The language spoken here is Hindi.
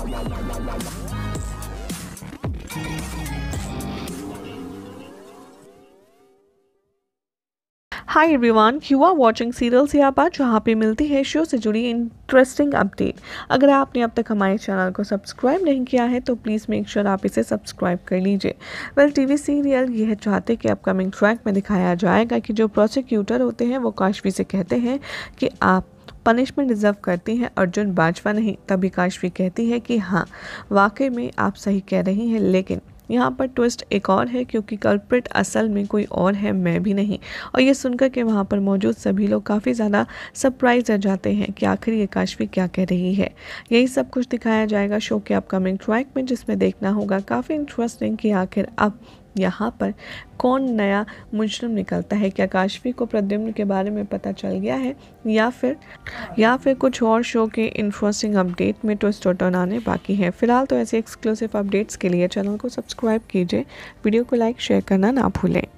high everyone you are watching serial Siyapa जहाँ पे मिलती है शो से जुड़ी इंटरेस्टिंग अपडेट अगर आपने अब तक हमारे चैनल को सब्सक्राइब नहीं किया है तो प्लीज़ मेक श्योर आप इसे सब्सक्राइब कर लीजिए वेल टीवी सीरियल यह चाहते कि अपकमिंग ट्रैक में दिखाया जाएगा कि जो प्रोसिक्यूटर होते हैं वो काशवी से कहते हैं कि आप पनिशमेंट डिजर्व करती हैं अर्जुन बाजवा नहीं तभी काशवी कहती है कि हाँ वाकई में आप सही कह रही हैं लेकिन यहाँ पर ट्विस्ट एक और है क्योंकि कल्प्रिट असल में कोई और है मैं भी नहीं और ये सुनकर के वहाँ पर मौजूद सभी लोग काफ़ी ज़्यादा सरप्राइज रह जाते हैं कि आखिर ये काशवी क्या कह रही है यही सब कुछ दिखाया जाएगा शो के अपकमिंग ट्रैक में जिसमें देखना होगा काफ़ी इंटरेस्टिंग कि आखिर अब यहाँ पर कौन नया मुजरम निकलता है क्या काशवी को प्रद्युम्न के बारे में पता चल गया है या फिर या फिर कुछ और शो के इन्फोसिंग अपडेट में ट्विस्ट आने बाकी हैं फिलहाल तो ऐसे एक्सक्लूसिव अपडेट्स के लिए चैनल को सब्सक्राइब कीजिए वीडियो को लाइक शेयर करना ना भूलें